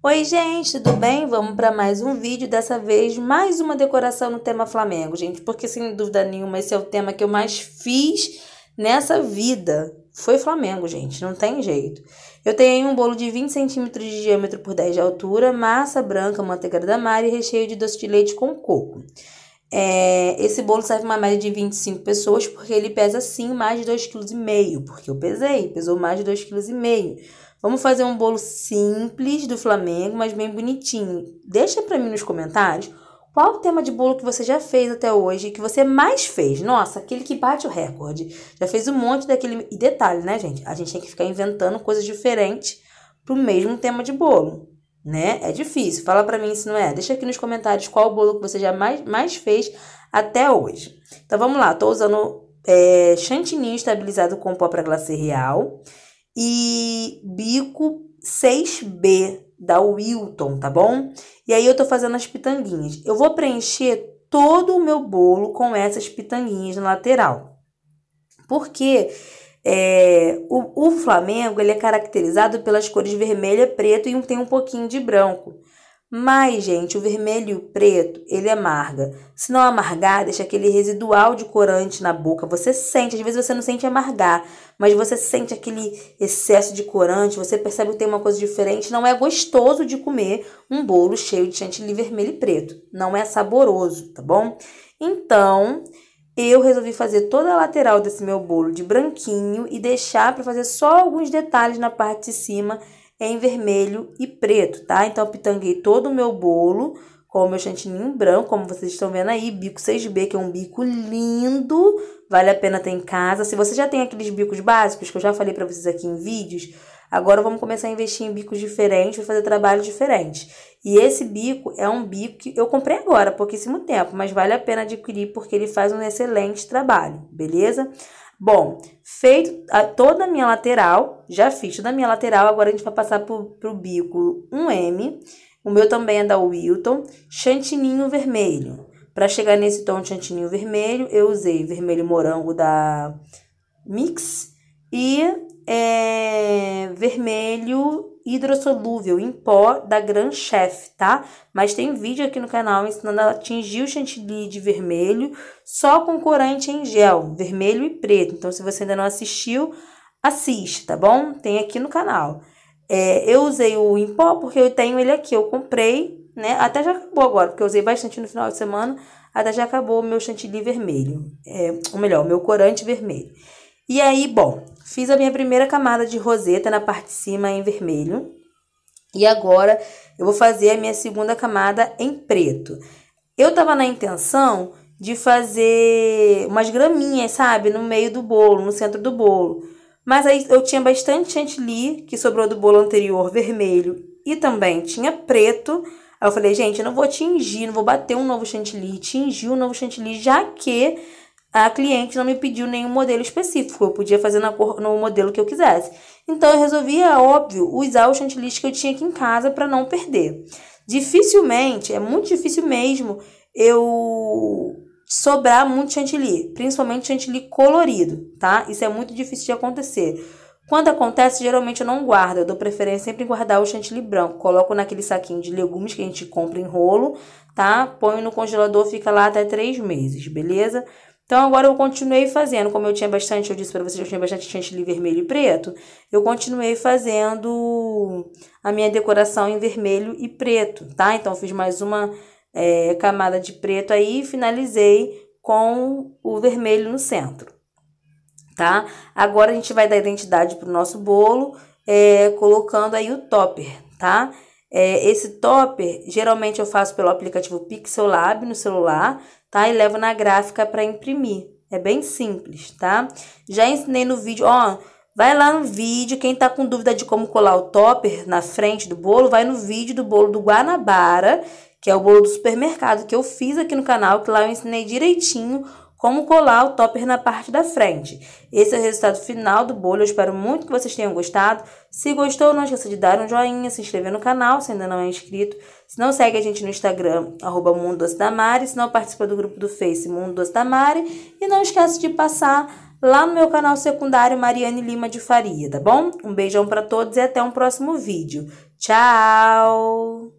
Oi gente, tudo bem? Vamos para mais um vídeo, dessa vez mais uma decoração no tema Flamengo, gente, porque sem dúvida nenhuma esse é o tema que eu mais fiz nessa vida, foi Flamengo, gente, não tem jeito. Eu tenho um bolo de 20 centímetros de diâmetro por 10 de altura, massa branca, manteiga da mar e recheio de doce de leite com coco. É, esse bolo serve uma média de 25 pessoas, porque ele pesa sim mais de 2,5 kg, porque eu pesei, pesou mais de 2,5 kg. Vamos fazer um bolo simples do Flamengo, mas bem bonitinho. Deixa para mim nos comentários qual o tema de bolo que você já fez até hoje, que você mais fez. Nossa, aquele que bate o recorde. Já fez um monte daquele. E detalhe, né, gente? A gente tem que ficar inventando coisas diferentes pro mesmo tema de bolo, né? É difícil. Fala para mim se não é. Deixa aqui nos comentários qual o bolo que você já mais, mais fez até hoje. Então vamos lá, tô usando é, eh, chantininho estabilizado com pó para glacê real e bico 6B da Wilton, tá bom? E aí eu tô fazendo as pitanguinhas. Eu vou preencher todo o meu bolo com essas pitanguinhas na lateral. Porque é, o, o Flamengo ele é caracterizado pelas cores vermelha, preto e tem um pouquinho de branco. Mas, gente, o vermelho e o preto, ele amarga. Se não amargar, deixa aquele residual de corante na boca. Você sente, às vezes você não sente amargar, mas você sente aquele excesso de corante, você percebe que tem uma coisa diferente. Não é gostoso de comer um bolo cheio de chantilly vermelho e preto. Não é saboroso, tá bom? Então, eu resolvi fazer toda a lateral desse meu bolo de branquinho e deixar para fazer só alguns detalhes na parte de cima em vermelho e preto, tá? Então, eu pitanguei todo o meu bolo com o meu chantininho branco, como vocês estão vendo aí, bico 6B, que é um bico lindo, vale a pena ter em casa. Se você já tem aqueles bicos básicos, que eu já falei para vocês aqui em vídeos, agora vamos começar a investir em bicos diferentes, vou fazer trabalho diferente. E esse bico é um bico que eu comprei agora, pouquíssimo tempo, mas vale a pena adquirir porque ele faz um excelente trabalho, beleza? Bom, feito a, toda a minha lateral, já fiz toda a minha lateral, agora a gente vai passar pro, pro bico 1M. O meu também é da Wilton, chantininho vermelho. Para chegar nesse tom de chantininho vermelho, eu usei vermelho morango da Mix e é, vermelho hidrossolúvel em pó da Grand Chef, tá? Mas tem vídeo aqui no canal ensinando a atingir o chantilly de vermelho só com corante em gel, vermelho e preto. Então, se você ainda não assistiu, assiste, tá bom? Tem aqui no canal. É, eu usei o em pó porque eu tenho ele aqui, eu comprei, né? Até já acabou agora, porque eu usei bastante no final de semana, até já acabou o meu chantilly vermelho, é, ou melhor, o meu corante vermelho. E aí, bom, Fiz a minha primeira camada de roseta na parte de cima em vermelho. E agora eu vou fazer a minha segunda camada em preto. Eu tava na intenção de fazer umas graminhas, sabe? No meio do bolo, no centro do bolo. Mas aí eu tinha bastante chantilly, que sobrou do bolo anterior, vermelho. E também tinha preto. Aí eu falei, gente, eu não vou tingir, não vou bater um novo chantilly, tingir um novo chantilly, já que a cliente não me pediu nenhum modelo específico, eu podia fazer na cor, no modelo que eu quisesse. Então eu resolvi, é óbvio, usar o chantilly que eu tinha aqui em casa para não perder. Dificilmente, é muito difícil mesmo eu sobrar muito chantilly, principalmente chantilly colorido, tá? Isso é muito difícil de acontecer. Quando acontece, geralmente eu não guardo, eu dou preferência sempre em guardar o chantilly branco. Coloco naquele saquinho de legumes que a gente compra em rolo, tá? Ponho no congelador, fica lá até três meses, beleza? Então, agora eu continuei fazendo, como eu tinha bastante, eu disse para vocês que eu tinha bastante chantilly vermelho e preto, eu continuei fazendo a minha decoração em vermelho e preto, tá? Então, fiz mais uma é, camada de preto aí e finalizei com o vermelho no centro, tá? Agora, a gente vai dar identidade para o nosso bolo, é, colocando aí o topper, tá? Tá? É, esse topper, geralmente eu faço pelo aplicativo Pixel Lab no celular, tá? E levo na gráfica para imprimir. É bem simples, tá? Já ensinei no vídeo, ó, vai lá no vídeo, quem tá com dúvida de como colar o topper na frente do bolo, vai no vídeo do bolo do Guanabara, que é o bolo do supermercado que eu fiz aqui no canal, que lá eu ensinei direitinho como colar o topper na parte da frente. Esse é o resultado final do bolo, eu espero muito que vocês tenham gostado. Se gostou, não esqueça de dar um joinha, se inscrever no canal se ainda não é inscrito. Se não, segue a gente no Instagram, arroba Mundo Doce Se não, participa do grupo do Face Mundo Doce E não esquece de passar lá no meu canal secundário Mariane Lima de Faria, tá bom? Um beijão para todos e até um próximo vídeo. Tchau!